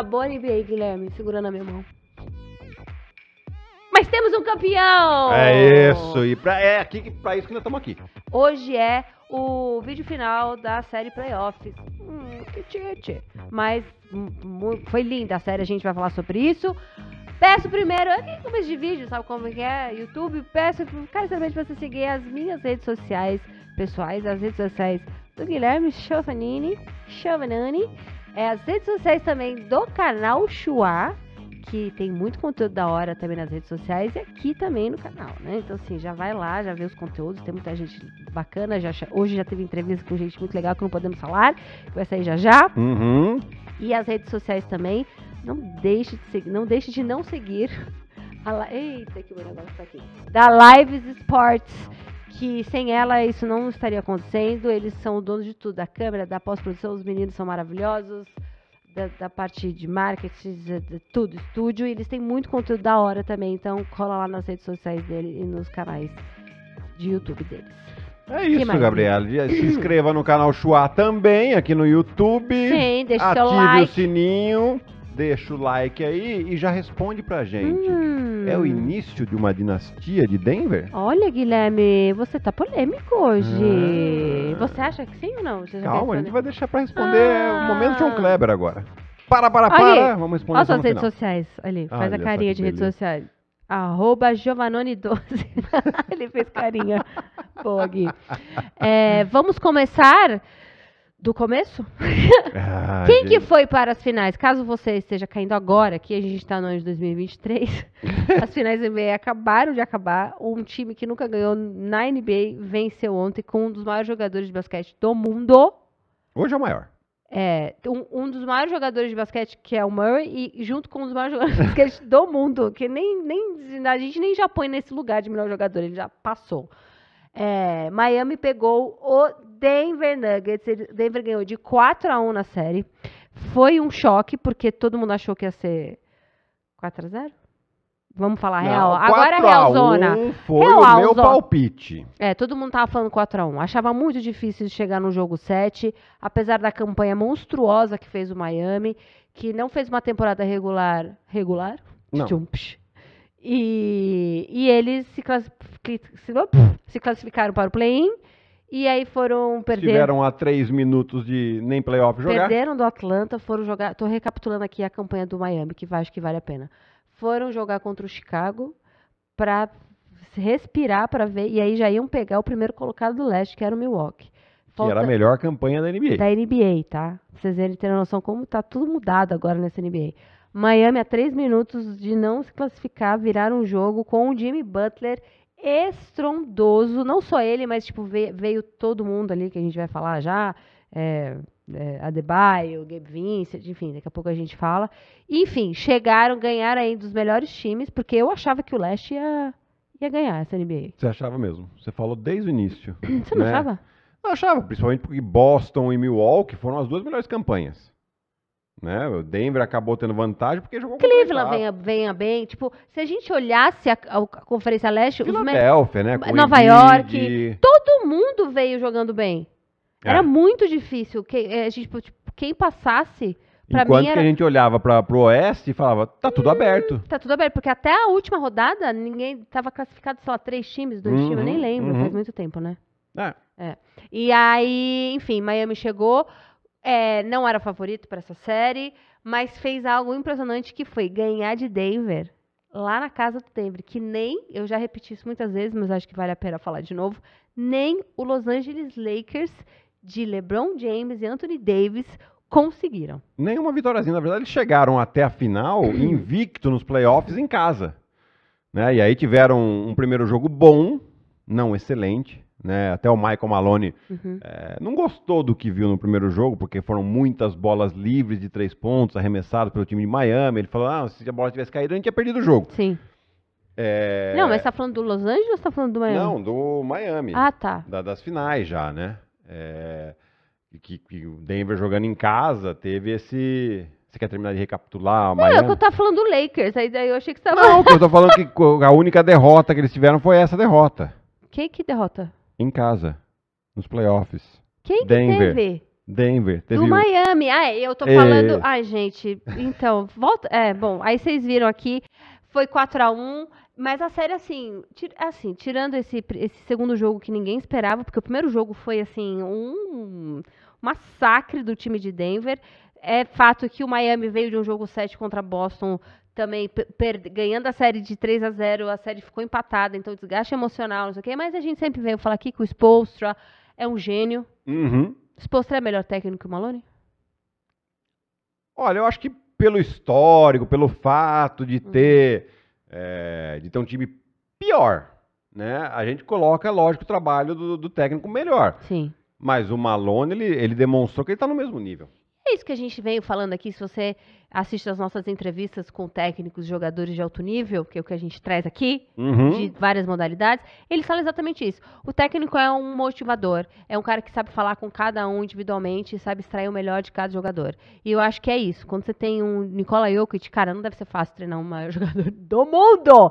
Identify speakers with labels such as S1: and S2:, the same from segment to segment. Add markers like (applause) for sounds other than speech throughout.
S1: Acabou a NBA, Guilherme, segurando a minha mão. Mas temos um campeão! É isso,
S2: e pra, é aqui, que pra isso que nós estamos aqui.
S1: Hoje é o vídeo final da série Playoffs. Hum, que tchê, Mas hum, foi linda a série, a gente vai falar sobre isso. Peço primeiro, aqui começo de vídeo, sabe como é? é? YouTube, peço carinhosamente pra você seguir as minhas redes sociais pessoais, as redes sociais do Guilherme Chovanini, Chovanani é, as redes sociais também do canal Chua, que tem muito conteúdo da hora também nas redes sociais e aqui também no canal, né? Então, assim, já vai lá, já vê os conteúdos, tem muita gente bacana. Já, hoje já teve entrevista com gente muito legal que não podemos falar, vai sair já já. Uhum. E as redes sociais também. Não deixe de seguir, não deixe de não seguir. A la... Eita, que o negócio tá aqui. Da Lives Sports que sem ela isso não estaria acontecendo. Eles são o dono de tudo, da câmera, da pós-produção, os meninos são maravilhosos, da, da parte de marketing, de, de tudo, estúdio. E eles têm muito conteúdo da hora também, então cola lá nas redes sociais dele e nos canais de YouTube deles. É isso, Gabriela. Se inscreva
S2: no canal Chua também, aqui no YouTube. Sim, deixa Ative o like. o sininho deixa o like aí e já responde pra gente.
S1: Hum. É o hum.
S2: início de uma dinastia de Denver?
S1: Olha, Guilherme, você tá polêmico hoje. Ah. Você acha que sim ou não? Calma, a gente vai deixar pra responder ah. o momento um
S2: Kleber agora.
S1: Para, para, para! Olha, Vamos responder Olha suas redes final. sociais. ali faz Olha a carinha de redes sociais. Arroba 12 (laughs) Ele fez carinha. Boa, Gui. É, vamos começar do começo? Quem gente... que foi para as finais? Caso você esteja caindo agora, que a gente está no ano de 2023, (laughs) as finais da NBA acabaram de acabar. Um time que nunca ganhou na NBA venceu ontem com um dos maiores jogadores de basquete do mundo. Hoje é o maior. É, um, um dos maiores jogadores de basquete, que é o Murray, e junto com um dos maiores jogadores de basquete do mundo, que nem, nem a gente nem já põe nesse lugar de melhor jogador, ele já passou. É, Miami pegou o Denver Nuggets. O Denver ganhou de 4 a 1 na série. Foi um choque, porque todo mundo achou que ia ser 4 a 0 Vamos falar Não, real. Agora é realzona. Foi real, o meu zona. palpite. É, todo mundo tava falando 4 a 1 Achava muito difícil chegar no jogo 7, apesar da campanha monstruosa que fez o Miami, que não fez uma temporada regular. Regular? Não. Tchum, psh, e, e eles se, se classificaram para o play-in. E aí foram perder. Tiveram
S2: a três minutos de nem playoff jogar. Perderam
S1: do Atlanta, foram jogar. Estou recapitulando aqui a campanha do Miami, que acho que vale a pena. Foram jogar contra o Chicago para respirar para ver. E aí já iam pegar o primeiro colocado do leste, que era o Milwaukee. Falta... Que era a melhor
S2: campanha da NBA. Da
S1: NBA, tá? Pra vocês terem noção como tá tudo mudado agora nessa NBA. Miami, a três minutos de não se classificar, virar um jogo com o Jimmy Butler estrondoso. Não só ele, mas tipo, veio, veio todo mundo ali que a gente vai falar já. É, é, Adebayo, Gabe Vincent, enfim, daqui a pouco a gente fala. Enfim, chegaram, ganharam aí dos melhores times, porque eu achava que o Leste ia, ia ganhar essa NBA.
S2: Você achava mesmo? Você falou desde o início. (clears throat) Você não né? achava? Não achava, principalmente porque Boston e Milwaukee foram as duas melhores campanhas. Né? O Denver acabou tendo vantagem porque
S1: jogou Cleveland venha, venha bem. Tipo, se a gente olhasse a, a, Conferência Leste, Philadelphia,
S2: né? Com Nova York,
S1: todo mundo veio jogando bem. É. Era muito difícil que eh, a gente tipo, quem passasse para mim era... que a gente
S2: olhava para o Oeste e falava, tá tudo hum, aberto.
S1: Tá tudo aberto, porque até a última rodada ninguém estava classificado, sei lá, três times, dois uhum, times, eu nem uhum, lembro, uhum. faz muito tempo, né? É. é. E aí, enfim, Miami chegou é, não era favorito para essa série, mas fez algo impressionante que foi ganhar de Denver lá na casa do Denver, que nem, eu já repeti isso muitas vezes, mas acho que vale a pena falar de novo, nem o Los Angeles Lakers de LeBron James e Anthony Davis conseguiram.
S2: Nenhuma vitóriazinha, na verdade, eles chegaram até a final (clears throat) invicto nos playoffs em casa. Né? E aí tiveram um primeiro jogo bom, não excelente, né? Até o Michael Malone uhum. é, não gostou do que viu no primeiro jogo, porque foram muitas bolas livres de três pontos arremessadas pelo time de Miami. Ele falou: ah, se a bola tivesse caído, a gente tinha
S1: perdido o jogo. Sim.
S2: É... Não, mas você
S1: tá falando do Los Angeles ou você tá falando do Miami? Não,
S2: do Miami. Ah, tá. Da, das finais já, né? É... Que, o Denver jogando em casa teve esse. Você quer terminar de recapitular? Não, é eu
S1: tava falando do Lakers, aí daí eu achei que você tava. Não, eu tô
S2: falando é que a única derrota que eles tiveram foi essa derrota.
S1: Que que derrota?
S2: em casa, nos playoffs.
S1: Quem que Denver. teve?
S2: Denver. Teve Do o...
S1: Miami. Ah, eu tô falando... É... Ai, gente, então, volta... É, bom, aí vocês viram aqui, foi 4 a 1 mas a série, assim, assim tirando esse, esse segundo jogo que ninguém esperava, porque o primeiro jogo foi, assim, um massacre do time de Denver. É fato que o Miami veio de um jogo 7 contra Boston também ganhando a série de 3 a 0 a série ficou empatada, então desgaste emocional, não sei o quê. Mas a gente sempre veio falar aqui que o Spolstra é um gênio. Uhum. Spolstra é melhor técnico que o Maloney?
S2: Olha, eu acho que pelo histórico, pelo fato de uhum. ter, uhum. é, de ter um time pior, né? A gente coloca, lógico, o trabalho do, do técnico melhor. Sim. Mas o Malone, ele, ele demonstrou que ele está no mesmo nível
S1: isso que a gente veio falando aqui, se você assiste as nossas entrevistas com técnicos, jogadores de alto nível, que é o que a gente traz aqui, uhum. de várias modalidades, eles falam exatamente isso. O técnico é um motivador, é um cara que sabe falar com cada um individualmente e sabe extrair o melhor de cada jogador. E eu acho que é isso. Quando você tem um Nikola Jokic, cara, não deve ser fácil treinar um (laughs) jogador do mundo,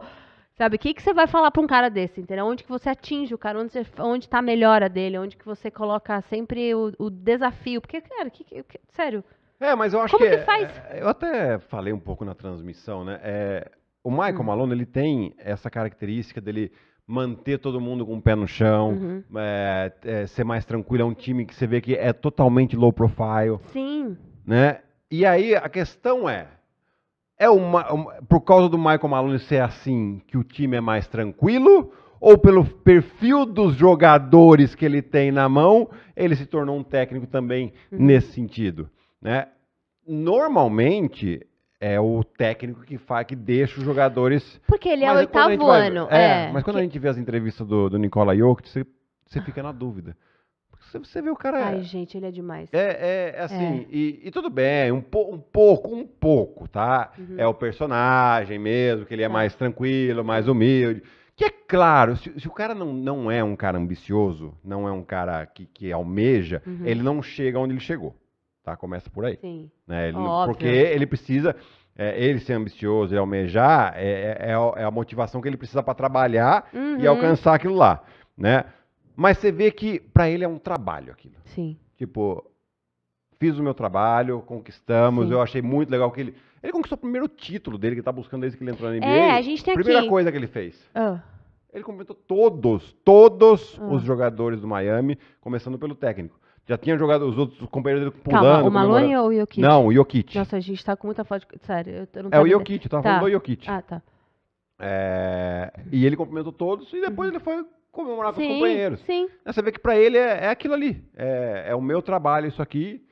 S1: Sabe, o que, que você vai falar para um cara desse, entendeu? Onde que você atinge o cara, onde, onde tá a melhora dele, onde que você coloca sempre o, o desafio. Porque, cara, que, que, que, sério. É, mas eu acho como que. que faz? É, é eu
S2: até falei um pouco na transmissão, né? É, o Michael hum. Malone, ele tem essa característica dele manter todo mundo com o pé no chão, uhum. é, é, ser mais tranquilo. É um time que você vê que é totalmente low profile. Sim. Né? E aí a questão é, é uma, por causa do Michael Malone ser assim que o time é mais tranquilo? Ou pelo perfil dos jogadores que ele tem na mão, ele se tornou um técnico também uhum. nesse sentido? Né? Normalmente é o técnico que faz, que deixa os jogadores.
S1: Porque ele é o oitavo vai... ano. É, é, mas quando que...
S2: a gente vê as entrevistas do, do Nicola Jokic, você fica na dúvida.
S1: Você vê o cara. Ai, é gente, ele é demais. É, é, é assim, é.
S2: E, e, tudo bem, um, po, um,
S1: pouco, um
S2: pouco, tá? Uhum. É o personagem mesmo, que ele é tá. mais tranquilo, mais humilde. Que é claro, se, se, o cara não, não é um cara ambicioso, não é um cara que, que almeja, uhum. ele não chega onde ele chegou. Tá? Começa por aí. Sim. Né? Ele, Óbvio. Porque ele precisa. É, ele ser ambicioso e almejar é, é, é, a motivação que ele precisa para trabalhar uhum. e alcançar aquilo lá, né? Mas você vê que para ele é um trabalho aquilo. Sim. Tipo, fiz o meu trabalho, conquistamos, Sim. eu achei muito legal que ele. Ele conquistou o primeiro título dele que ele tá buscando desde que ele entrou na NBA. É, a gente tem Primeira aqui. coisa que ele fez. Ah. Ele comentou todos, todos ah. os jogadores do Miami, começando pelo técnico. Já tinha jogado os outros companheiros dele pulando. Calma, o Malone ou o Jokic? Não, o Jokic. Nossa,
S1: a gente tá com muita foto. Sério, eu não É o Jokic, eu tava tá. falando do Jokic. Ah, tá.
S2: É, e ele cumprimentou todos e
S1: depois uhum. ele foi comemorar sim, com os companheiros. Sim.
S2: Né, você vê que para ele é, é, aquilo ali. É, é o meu trabalho isso aqui.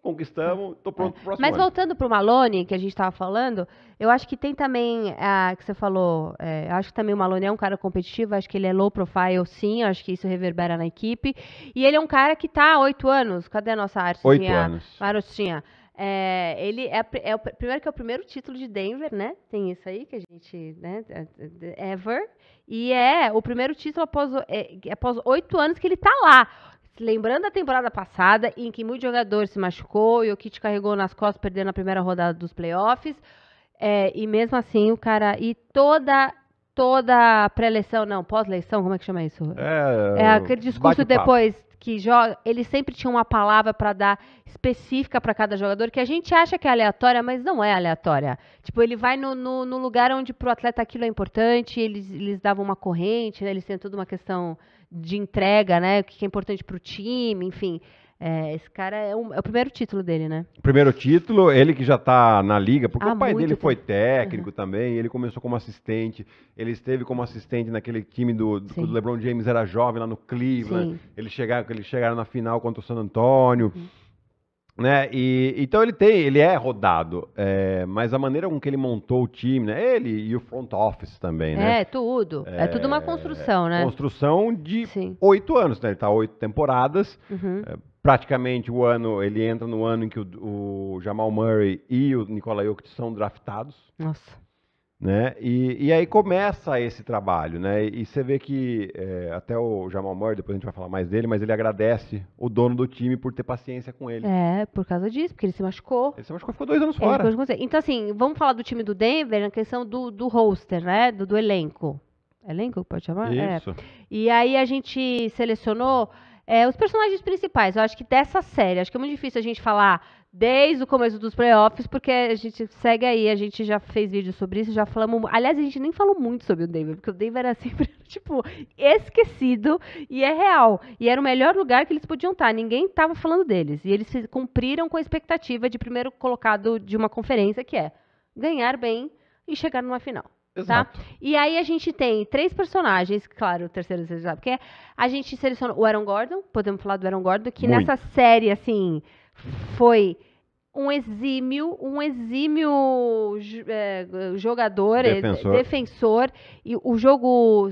S2: Conquistamos, tô pronto pro próximo. Mas ano.
S1: voltando pro Malone, que a gente estava falando, eu acho que tem também a que você falou. É, acho que também o Malone é um cara competitivo, acho que ele é low profile, sim, acho que isso reverbera na equipe. E ele é um cara que tá há oito anos. Cadê a nossa arte? Oito anos. Marostinha. É, ele é, é, o, primeiro que é o primeiro título de Denver, né? Tem isso aí que a gente, né? É, é, ever. E é o primeiro título é, após oito anos que ele tá lá. Lembrando a temporada passada, em que muitos jogadores se machucou, e o Kit carregou nas costas, perdendo a primeira rodada dos playoffs. É, e mesmo assim, o cara. E toda toda pré-eleição, não, pós-eleição, como é que chama isso? É, é aquele discurso depois que joga, ele sempre tinha uma palavra para dar específica para cada jogador, que a gente acha que é aleatória, mas não é aleatória. Tipo, ele vai no, no, no lugar onde para o atleta aquilo é importante, eles, eles davam uma corrente, né? eles têm toda uma questão de entrega, né? O que é importante para o time, enfim. É, esse cara é, um, é, o primeiro título dele, né?
S2: Primeiro título, ele que já tá na liga, porque ah, o pai dele tempo. foi técnico uhum. também, ele começou como assistente, ele esteve como assistente naquele time do, do, do LeBron James, era jovem lá no Cleveland, Sim. eles chegaram, eles chegaram na final contra o San Antonio. Uhum. Né? E, então ele tem, ele é rodado, é, mas a maneira com que ele montou o time, né? Ele e o front office também, né? É
S1: tudo, é, é tudo uma construção, né?
S2: Construção de oito anos, né? Ele tá oito temporadas. Uhum. É, praticamente o ano, ele entra no ano em que o, o Jamal Murray e o Nikola Jokic são draftados. Nossa. Né? E, e aí começa esse trabalho, né? E você vê que é, até o Jamal Murray, depois a gente vai falar mais dele, mas ele agradece o dono do time por ter paciência com ele.
S1: É, por causa disso, porque ele se machucou. Ele se machucou, ficou dois anos ele fora. Então, assim, vamos falar do time do Denver na questão do, do roster, né? Do, do elenco. Elenco, pode chamar? É. Isso. É. E aí a gente selecionou é, os personagens principais, eu acho que dessa série, acho que é muito difícil a gente falar desde o começo dos playoffs, porque a gente segue aí, a gente já fez vídeo sobre isso, já falamos. Aliás, a gente nem falou muito sobre o Denver, porque o Denver era (laughs) sempre, tipo, esquecido e é real. E era o melhor lugar que eles podiam estar, ninguém estava falando deles. E eles cumpriram com a expectativa de primeiro colocado de uma conferência, que é ganhar bem e chegar numa final. Tá? Exato. Tá? E aí a gente tem três personagens, claro, o terceiro você sabe quem é. A gente selecionou o Aaron Gordon, podemos falar do Aaron Gordon, que Muito. nessa série, assim, foi um exímio, um exímio é, jogador, é, defensor. defensor. E o jogo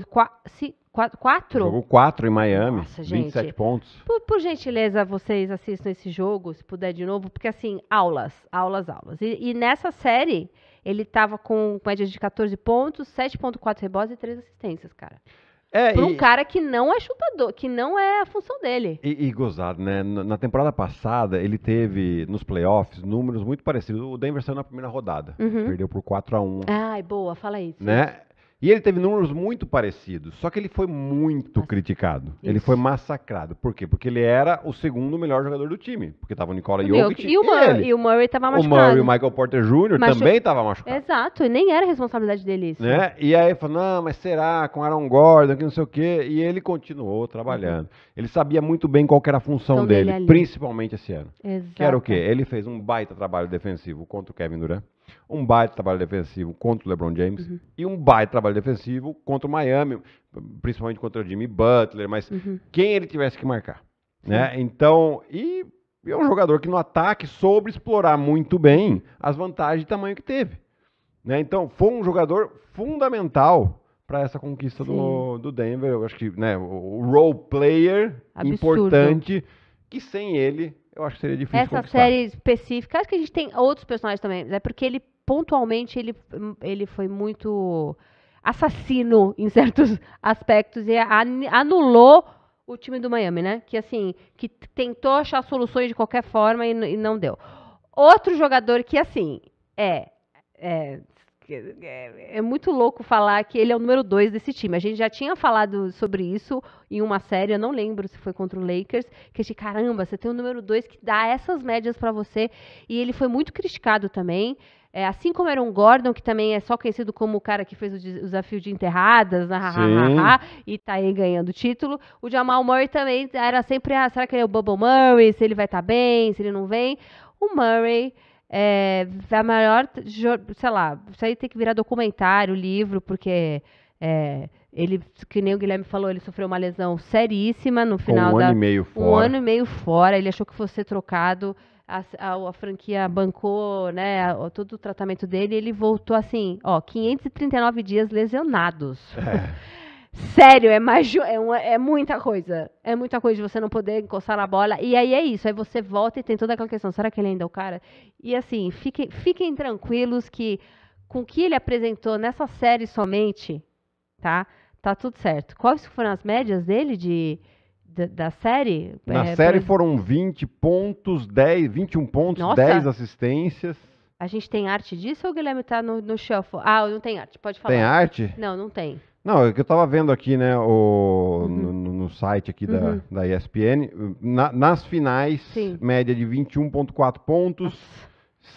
S1: quatro jogo
S2: quatro em Miami, Nossa, 27 gente. pontos.
S1: Por, por, gentileza, vocês assistam esse jogo, se puder de novo, porque assim, aulas, aulas, aulas. E, e nessa série, ele estava com média de 14 pontos, 7.4 rebotes e 3 assistências, cara. É, Para um e, cara que não é chutador, que não é a função dele.
S2: E, e gozado, né? Na temporada passada, ele teve nos playoffs números muito parecidos. O Denver saiu na primeira rodada. Uhum. Perdeu por 4 a 1
S1: Ai, boa, fala isso.
S2: Né? E ele teve números muito parecidos, só que ele foi muito Mas... criticado. Isso. Ele foi massacrado. Por quê? Porque ele era o segundo melhor jogador do time. Porque estava o Nicola Jokic e o Murray. E, o
S1: Murray estava machucado. O Murray e o
S2: Michael Porter Jr. Machu... também estava machucado.
S1: Exato, e nem era responsabilidade dele isso. Né?
S2: E aí falou, não, mas será com Aaron Gordon, que não sei o quê. E ele continuou trabalhando. Uhum. Ele sabia muito bem qual era a função então, dele, dele principalmente esse ano. Exato. Que era o quê? Ele fez um baita trabalho defensivo contra o Kevin Durant um baita trabalho defensivo contra o LeBron James uhum. e um baita trabalho defensivo contra o Miami, principalmente contra o Jimmy Butler, mas uhum. quem ele tivesse que marcar, né? Então, e é um jogador que no ataque soube explorar muito bem as vantagens e tamanho que teve, né? Então, foi um jogador fundamental para essa conquista do, do Denver, eu acho que, né, o role player Absurdo. importante que sem ele eu acho que seria difícil Essa conquistar. série
S1: específica, acho que a gente tem outros personagens também, é né? porque ele pontualmente ele, hum, ele foi muito assassino (laughs) em certos aspectos e anulou o time do Miami, né? Que assim, que tentou achar soluções de qualquer forma e, e não deu. Outro jogador que assim é, é é, é muito louco falar que ele é o número dois desse time. A gente já tinha falado sobre isso em uma série, eu não lembro se foi contra o Lakers, que de caramba, você tem o um número dois que dá essas médias para você. E ele foi muito criticado também. É, assim como era um Gordon, que também é só conhecido como o cara que fez o desafio de enterradas, na né, e tá aí ganhando o título. O Jamal Murray também era sempre, ah, será que ele é o Bubble Murray? Se ele vai estar tá bem, se ele não vem. O Murray é, a maior, sei lá, isso aí tem que virar documentário, livro, porque é, ele, que nem o Guilherme falou, ele sofreu uma lesão seríssima no final um da... Um ano e meio fora. Um ano e meio fora, ele achou que fosse ser trocado, a, a, a franquia bancou, né, a, todo o tratamento dele, ele voltou assim, ó, 539 dias lesionados. É. (laughs) Sério, é, mais, é, uma, é muita coisa. É muita coisa de você não poder encostar na bola. E aí é isso. Aí você volta e tem toda aquela questão: será que ele ainda é o cara? E assim, fiquem, fiquem tranquilos que com o que ele apresentou nessa série somente, tá? Tá tudo certo. Quais foram as médias dele de, da, da série? É, na é, série
S2: foram 20 pontos, 10, 21 pontos, Nossa. 10 assistências.
S1: A gente tem arte disso ou o Guilherme tá no, no shuffle? Ah, não tem arte, pode falar. Tem arte? Não, não tem.
S2: Não, o é que eu estava vendo aqui, né, o, uhum. no, no, site aqui da, uhum. da ESPN, na, nas finais, Sim. média de 21.4 pontos,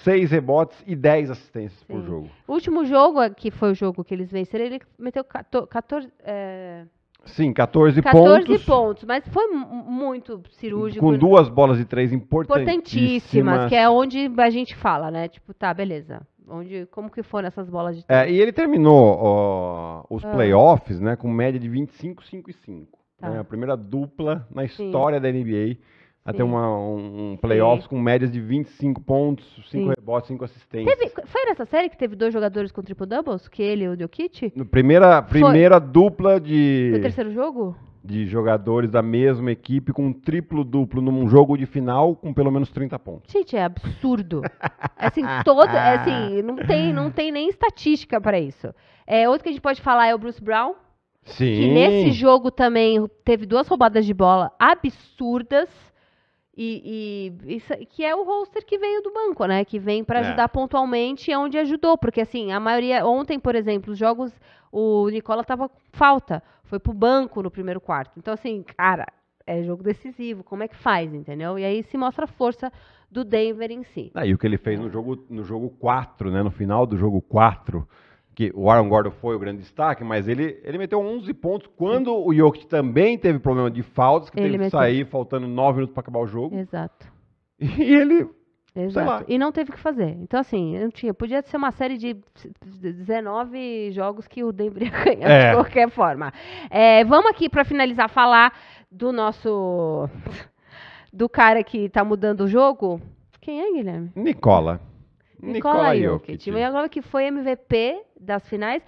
S2: 6 rebotes e 10 assistências Sim. por jogo.
S1: O último jogo, é, que foi o jogo que eles venceram, ele meteu 14... É...
S2: Sim, 14, 14 pontos.
S1: pontos, mas foi muito cirúrgico. Com duas
S2: bolas de três importantíssimas. Importantíssimas, que é
S1: onde a gente fala, né? Tipo, tá, beleza. Onde, como que foram essas bolas de
S2: tempo. É, e ele terminou ó, os ah. playoffs né, com média de 25, 5 e 5. Tá. Né, a primeira dupla na história Sim. da NBA a ter uma, um, um playoffs Sim. com médias de 25 pontos, 5 rebotes, 5 assistências. Teve,
S1: foi nessa série que teve dois jogadores com triple-doubles? Que ele e o Jokic?
S2: primeira, primeira dupla de... No
S1: terceiro jogo?
S2: de jogadores da mesma equipe com um triplo-duplo num jogo de final com pelo menos 30 pontos.
S1: Gente, é absurdo. É assim, todo, é assim, não tem, não tem nem estatística para isso. É, outro que a gente pode falar é o Bruce Brown. Sim. Que nesse jogo também teve duas roubadas de bola absurdas. E, e que é o roster que veio do banco, né? Que vem para é. ajudar é. pontualmente onde ajudou. Porque, assim, a maioria. Ontem, por exemplo, os jogos. O Nicola tava com falta foi pro banco no primeiro quarto. Então, assim, cara, é jogo decisivo, como é que faz, entendeu? E aí se mostra a força do Denver em si. Ah,
S2: e o que ele fez no jogo, no jogo 4, né? No final do jogo 4, que o Aaron Gordon foi o grande destaque, mas ele, ele meteu 11 pontos quando Sim. o Jokic também teve problema de faltas, que ele teve meteu. que sair faltando 9 minutos para acabar o jogo.
S1: Exato. E ele Exato. E não teve o que fazer. Então, assim, não tinha. Podia ser uma série de 19 jogos que o Denver ia (laughs) ganhar é. de qualquer forma. É, vamos aqui, para finalizar, falar do nosso. do cara que tá mudando o jogo. Quem é, Guilherme?
S2: Nicola.
S1: Nicola, Nicola Jokic. E agora que foi MVP das finais.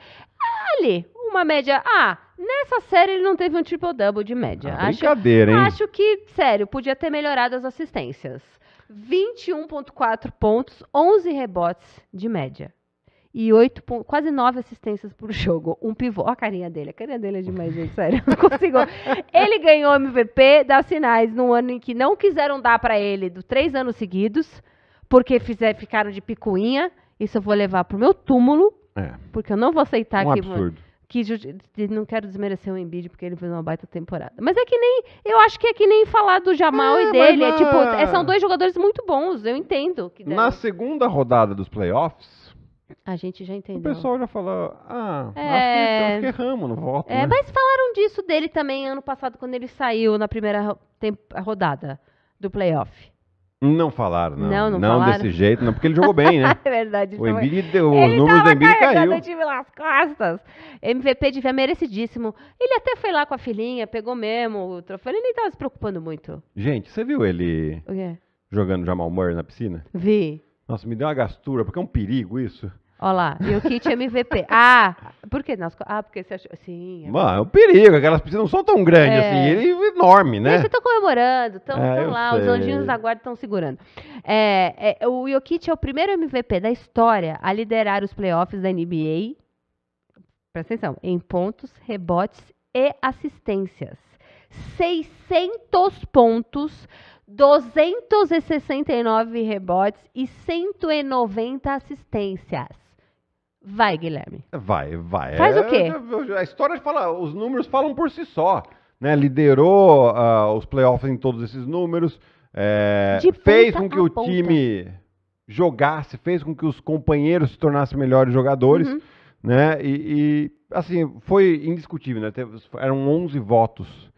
S1: Ali, uma média. Ah, nessa série ele não teve um triple-double de média. Ah, acho, brincadeira, hein? Acho que, sério, podia ter melhorado as assistências. 21,4 pontos, 11 rebotes de média. E 8, quase 9 assistências por jogo. Um pivô. Ó a carinha dele. A carinha dele é demais, gente. Sério, não consigo. (laughs) ele ganhou MVP das finais num ano em que não quiseram dar para ele do três anos seguidos, porque fizer, ficaram de picuinha. Isso eu vou levar pro meu túmulo. É. Porque eu não vou aceitar um que. Absurdo que não quero desmerecer o Embiid porque ele fez uma baita temporada. Mas é que nem, eu acho que é que nem falar do Jamal é, e dele, é tipo, é, são dois jogadores muito bons, eu entendo que
S2: Na segunda rodada dos playoffs, a gente já entendeu. O
S1: pessoal já falou,
S2: ah, é... acho que, acho que erramos no voto. É, né? mas
S1: falaram disso dele também ano passado quando ele saiu na primeira rodada do playoff.
S2: Não falar, não. Não, não, não falaram. desse jeito, não, porque ele jogou bem, né? (laughs)
S1: é verdade. O, Embiid,
S2: o ele número do Embiid caiu. o time
S1: nas costas. MVP ver merecidíssimo. Ele até foi lá com a filhinha, pegou mesmo o troféu. Ele nem estava se preocupando muito.
S2: Gente, você viu ele jogando Jamal Murray na piscina? Vi. Nossa, me deu uma gastura, porque é um perigo isso.
S1: Olha lá, e o kit MVP. (laughs) ah, por que? Nas... Ah, porque você achou. Sim.
S2: É, Mano, é um perigo, aquelas piscinas não são tão grandes é. assim, ele é enorme, né? Vocês estão
S1: tá comemorando, estão é, lá, sei. os anjinhos da guarda estão segurando. É, é, o Jokic é o primeiro MVP da história a liderar os playoffs da NBA, presta atenção, em pontos, rebotes e assistências. 600 pontos, 269 rebotes e 190 assistências. Vai, Guilherme.
S2: Vai, vai. Faz é, o quê? É, é, a história fala, os números falam por si só. Né? Liderou uh, os playoffs em todos esses números. É, fez com que o ponta. time jogasse, fez com que os companheiros se tornassem melhores jogadores. Uhum. Né? E, e, assim, foi indiscutível. Né? Teve, eram 11 votos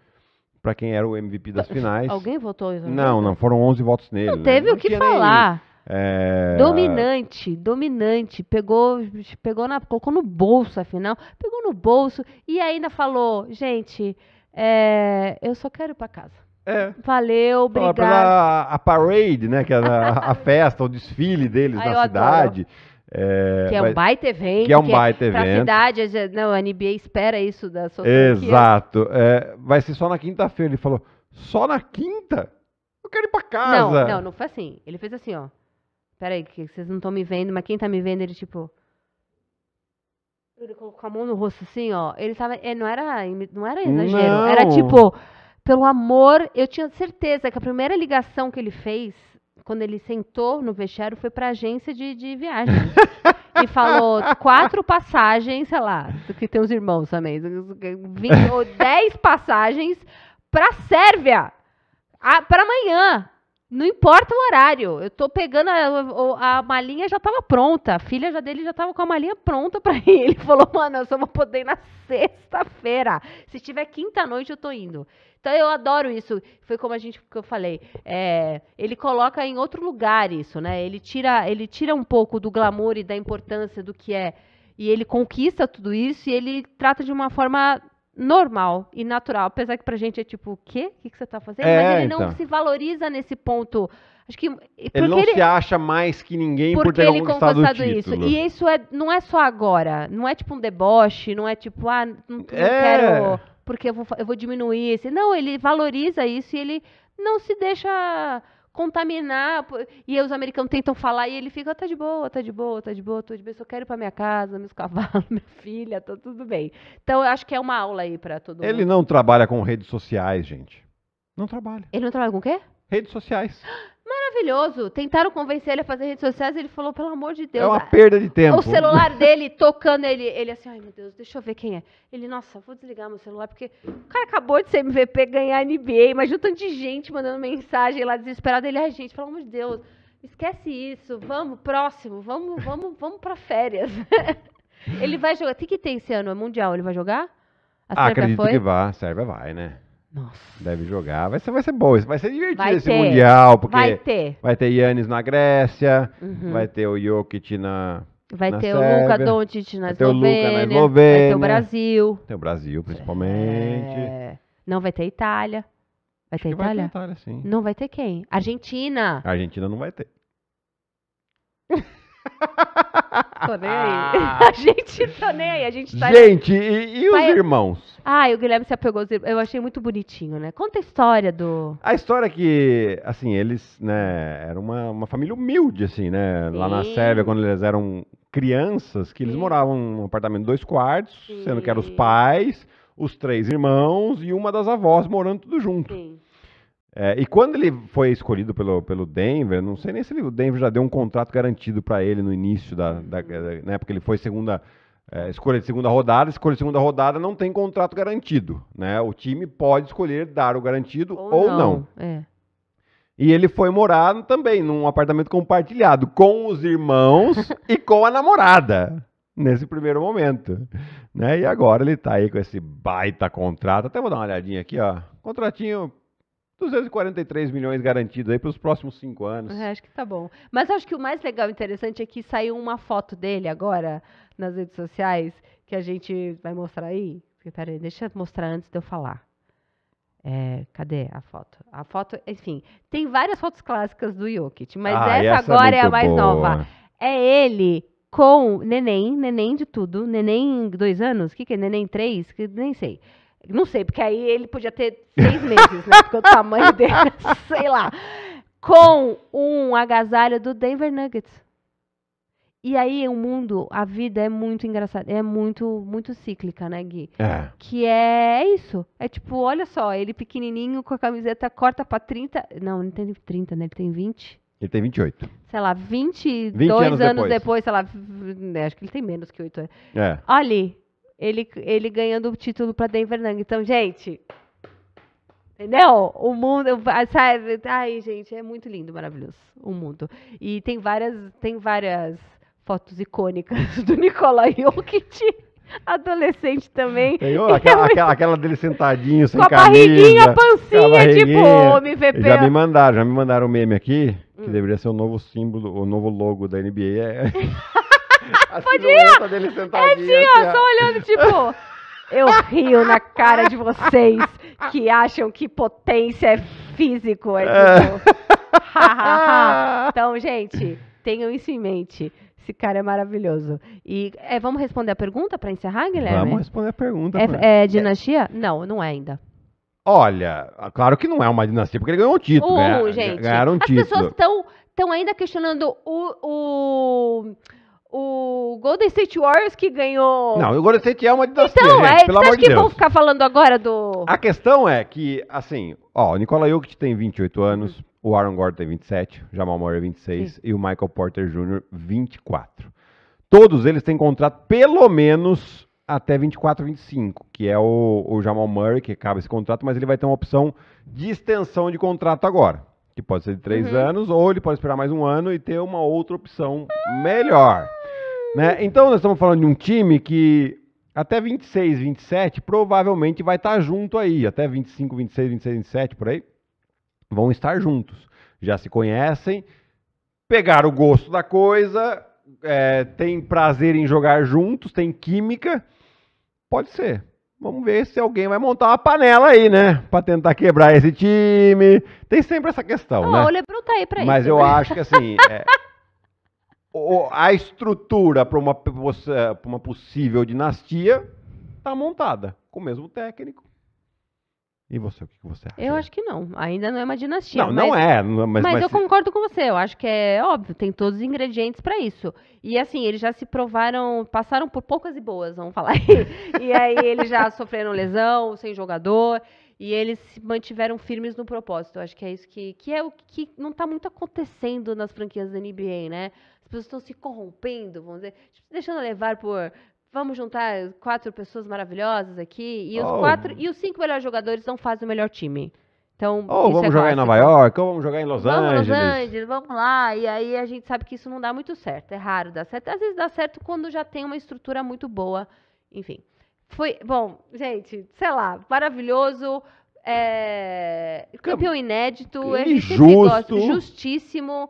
S2: para quem era o MVP das finais. Alguém
S1: votou? Não, não,
S2: foram 11 votos nele. Não né? teve né? não
S1: o que falar. Nem...
S2: É... Dominante,
S1: dominante. Pegou, pegou na, colocou no bolso, afinal. Pegou no bolso e ainda falou: gente, é, eu só quero ir pra casa. É. Valeu, obrigado. Pela,
S2: a parade, né? Que é a festa, o desfile deles Ai, (laughs) ah, na cidade. É, que é um baita
S1: evento. Que é um é baita é, evento. Pra cidade, não, a NBA espera isso da sua Exato.
S2: É, vai ser só na quinta-feira. Ele falou, só na quinta?
S1: Eu quero ir pra casa. Não, não, não foi assim. Ele fez assim, ó peraí, que vocês não estão me vendo, mas quem tá me vendo, ele tipo. Ele colocou a mão no rosto assim, ó. Ele tava. É, não era, não era exagero. Não. Era tipo, pelo amor, eu tinha certeza que a primeira ligação que ele fez, quando ele sentou no vestiário, foi pra agência de, de viagem. (laughs) e falou quatro passagens, sei lá, que tem os irmãos também. 20, ou dez passagens pra Sérvia. A, pra amanhã. Não importa o horário. Eu tô pegando a, a malinha já tava pronta. A filha já dele já tava com a malinha pronta para ir. Ele falou: "Mano, eu só vou poder ir na sexta-feira. Se tiver quinta noite eu tô indo". Então eu adoro isso. Foi como a gente que eu falei. É, ele coloca em outro lugar isso, né? Ele tira, ele tira um pouco do glamour e da importância do que é. E ele conquista tudo isso e ele trata de uma forma normal e natural. Apesar que pra gente é tipo, o quê? O que, que você tá fazendo? É, Mas ele então. não se valoriza nesse ponto. Acho que. Ele não ele, se acha
S2: mais que ninguém por ter ele conquistado o título. isso. E
S1: isso é, não é só agora. Não é tipo um deboche, não é tipo, ah, não, não é. quero. Porque eu vou, eu vou diminuir esse. Não, ele valoriza isso e ele não se deixa contaminar. E os americanos tentam falar e ele fica, oh, tá de boa, tá de boa, tá de boa, tô de boa, só quero ir pra minha casa, meus cavalos, (laughs) minha filha, tá tudo bem. Então eu acho que é uma aula aí pra todo ele mundo. Ele não
S2: trabalha com redes sociais, gente.
S1: Não trabalha. Ele não trabalha com o quê?
S2: Redes sociais. (gasps)
S1: Maravilhoso. Tentaram convencer ele a fazer redes sociais, ele falou, pelo amor de Deus. É uma perda
S2: de tempo. O celular (laughs)
S1: dele tocando ele, ele assim, ai meu Deus, deixa eu ver quem é. Ele, nossa, vou desligar meu celular, porque o cara acabou de ser MVP, ganhar NBA, mas um tanto de gente mandando mensagem lá desesperada. Ele, ai gente, pelo amor de Deus, esquece isso, vamos, próximo, vamos, vamos, vamos para férias. (laughs) ele vai jogar, o que, que tem esse ano? É mundial, ele vai jogar? A ah, acredito foi? que
S2: vá, a Sérvia vai, né? Nossa. Deve jogar. Vai ser, vai ser bom. Vai ser divertido vai esse ter. Mundial. Porque vai ter. Vai ter Yannis na Grécia. Uhum. Vai ter o Jokic na. Vai na ter Sérvia, o Luca
S1: Doncic na, na Eslovênia. Vai ter o Brasil. vai
S2: ter o Brasil, principalmente. É...
S1: Não vai ter Itália. Vai ter Itália? Vai ter Itália, sim. Não vai ter quem? Argentina.
S2: Argentina não vai ter.
S1: (laughs) Tô nem aí. Ah. (laughs) A gente tá nem aí. A gente tá. Gente, e, e os é- irmãos? Ah, e o Guilherme se apegou aos irmãos. Eu achei muito bonitinho, né? Conta a história do.
S2: A história é que, assim, eles, né, era uma, uma família humilde, assim, né? Sim. Lá na Sérvia, quando eles eram crianças, que eles Sim. moravam num apartamento de dois quartos, Sim. sendo que eram os pais, os três irmãos e uma das avós morando tudo junto. Sim. É, e quando ele foi escolhido pelo, pelo Denver, não sei nem se ele, o Denver já deu um contrato garantido para ele no início da, da, uhum. da, né, porque ele foi segunda é, escolha de segunda rodada, escolha de segunda rodada não tem contrato garantido, né? O time pode escolher dar o garantido ou, ou não. não. É. E ele foi morar também num apartamento compartilhado com os irmãos (laughs) e com a namorada nesse primeiro momento, né? E agora ele tá aí com esse baita contrato. Até vou dar uma olhadinha aqui, ó. Contratinho 243 milhões garantidos aí para os próximos cinco anos.
S1: É, acho que tá bom. Mas acho que o mais legal e interessante é que saiu uma foto dele agora nas redes sociais, que a gente vai mostrar aí. Peraí, deixa eu mostrar antes de eu falar. É, cadê a foto? A foto, enfim, tem várias fotos clássicas do Jokic, mas ah, essa, essa, é agora é, é a mais boa. nova. É ele com neném, neném de tudo, neném dois anos, o que, que é neném três, que nem sei. Não sei, porque aí ele podia ter seis (laughs) meses, né? Porque o tamanho dele, (laughs) sei lá. Com um agasalho do Denver Nuggets. E aí o mundo, a vida é muito engraçada, é muito, muito cíclica, né, Gui? É. Que é, é isso. É tipo, olha só, ele pequenininho com a camiseta corta pra 30. Não, não tem 30, né? Ele tem 20.
S2: Ele tem 28.
S1: Sei lá, 22 20 anos, anos depois. depois sei lá, né, acho que ele tem menos que 8 anos. Né? É. Ali, ele, ele ganhando o título para Denver Nuggets. Então, gente, Entendeu? O mundo, sabe? Ai, gente, é muito lindo, maravilhoso o mundo. E tem várias, tem várias fotos icônicas (laughs) do Nicola Jokic, adolescente também. Tem oh, aquela, (laughs) é muito...
S2: aquela, dele sentadinho, sem Com a camisa. Barriguinha, pancinha, a barriguinha, tipo MVP. Já me mandaram, já me mandaram o um meme aqui, que hum. deveria ser o novo símbolo, o novo logo da NBA. É... (laughs)
S1: Pode (laughs) assim, Podia! dele É, assim, assim, ó, só olhando, tipo... (laughs) Eu rio na cara de vocês que acham que potência é físico. É, é. tipo... (laughs) então, gente, tenham isso em mente. Esse cara é maravilhoso. E é, vamos responder a pergunta para encerrar, Guilherme? Vamos responder a pergunta. É, é dinastia? Não, não é ainda.
S2: Olha, claro que não é uma dinastia, porque ele ganhou um título. Uh, ganha, gente, ganharam um as título. As
S1: pessoas estão ainda questionando o, o o Golden State Warriors que ganhou. Não,
S2: o Golden State é uma dinastia. Então, gente, é, pelo você amor acha de que Deus. vão
S1: ficar falando agora do. A
S2: questão é que, assim, ó, o Nicola Jokic tem 28 anos, o Aaron Gordon tem 27, o Jamal Murray 26 é Sim. e o Michael Porter Jr. 24. Todos eles têm contrato pelo menos até 24, 25, que é o, o Jamal Murray que acaba esse contrato, mas ele vai ter uma opção de extensão de contrato agora que pode ser de três uhum. anos, ou ele pode esperar mais um ano e ter uma outra opção melhor. Né? Então nós estamos falando de um time que até 26, 27 provavelmente vai estar junto aí, até 25, 26, 26, 27 por aí, vão estar juntos. Já se conhecem, pegaram o gosto da coisa, é, tem prazer em jogar juntos, tem química, pode ser. Vamos ver se alguém vai montar uma panela aí, né? Pra tentar quebrar esse time. Tem sempre essa questão, ah,
S1: né? tá aí pra Mas isso. Mas eu né? acho que
S2: assim. (laughs) É a estrutura para uma, uma possível dinastia está montada com o mesmo técnico. E você, o que você acha?
S1: Eu acho que não. Ainda não é uma dinastia. Não, mas, é, não é. Mas, mas, mas eu se... concordo com você. Eu acho que é óbvio. Tem todos os ingredientes para isso. E assim, eles já se provaram, passaram por poucas e boas, vamos falar. (laughs) e aí eles já sofreram lesão, sem jogador. E eles se mantiveram firmes no propósito. Eu acho que é isso que, que é o que não está muito acontecendo nas franquias da NBA, né? As pessoas estão se corrompendo, vamos dizer, tipo, se deixando levar por vamos juntar quatro pessoas maravilhosas aqui e os oh. quatro e os cinco melhores jogadores não fazem o melhor time. Então, ou vamos é jogar clássico. em Nova
S2: York, ou vamos jogar em Los vamos Angeles. Los
S1: Angeles, vamos lá. E aí a gente sabe que isso não dá muito certo. É raro dar certo. Às vezes dá certo quando já tem uma estrutura muito boa. Enfim. Foi, bom, gente, sei lá, maravilhoso. É, campeão inédito, justo. gosta, justíssimo.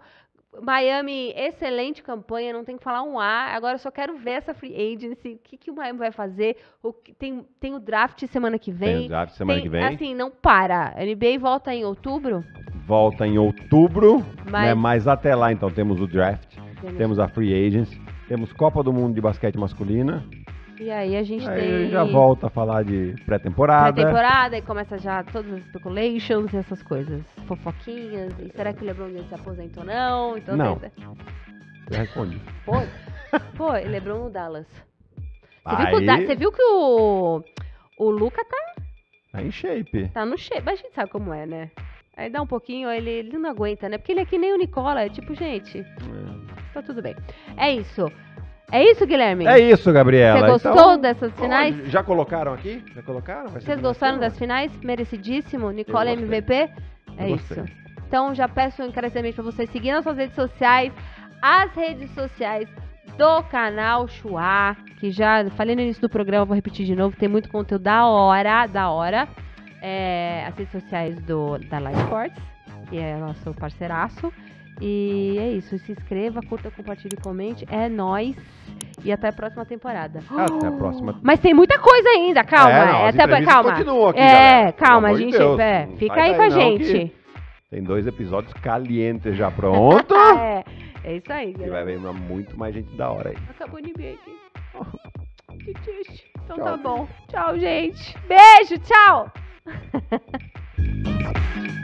S1: Miami, excelente campanha, não tem que falar um A. Agora eu só quero ver essa free agency, o que, que o Miami vai fazer. O, tem, tem o draft semana que vem. Tem o draft semana tem, que vem. Assim, não para. A NBA volta em outubro?
S2: Volta em outubro, né? mas, né, mas até lá então temos o draft, temos a free agency, temos Copa do Mundo de Basquete Masculina.
S1: E aí a gente aí tem... já volta
S2: a falar de pré-temporada.
S1: Pré-temporada, e começa já todas as speculations e essas coisas. Fofoquinhas, e será que o LeBron James se aposentou ou não? Então, não. Você
S2: responde. pô
S1: pô LeBron no Dallas. Você viu, da... você viu que o, o Luca tá...
S2: Tá em shape.
S1: Tá no shape, mas a gente sabe como é, né? Aí dá um pouquinho, ele, ele não aguenta, né? Porque ele é que nem o Nicola, é tipo, gente. É. Tá tudo bem. É isso. É isso, Guilherme? É isso, Gabriela. Você gostou então, dessas finais?
S2: já colocaram aqui? Já colocaram? Vocês gostaram
S1: das finais? Merecidíssimo. Nicola MVP? É Eu isso. Gostei. Então já peço encarecidamente para vocês seguir nossas redes sociais, as redes sociais do canal Chua, que já falei no início do programa, vou repetir de novo, tem muito conteúdo da hora, da hora. É, as redes sociais do, da Life Sports, que é nosso parceiraço. E é isso, se inscreva, curta, compartilhe, comente. É nós. E até a próxima temporada. Até a próxima. Mas tem muita coisa ainda, calma. É, não, é, até calma. Aqui, é, galera. calma, a gente. é, fica aí com a gente.
S2: Tem dois episódios calientes já (laughs) pronto.
S1: é, é isso aí, galera.
S2: E vai vir muito mais gente da hora aí.
S1: Acabou de ver aqui. (laughs) que triste.
S2: Então tchau. tá bom.
S1: Tchau, gente. Beijo, tchau. (laughs)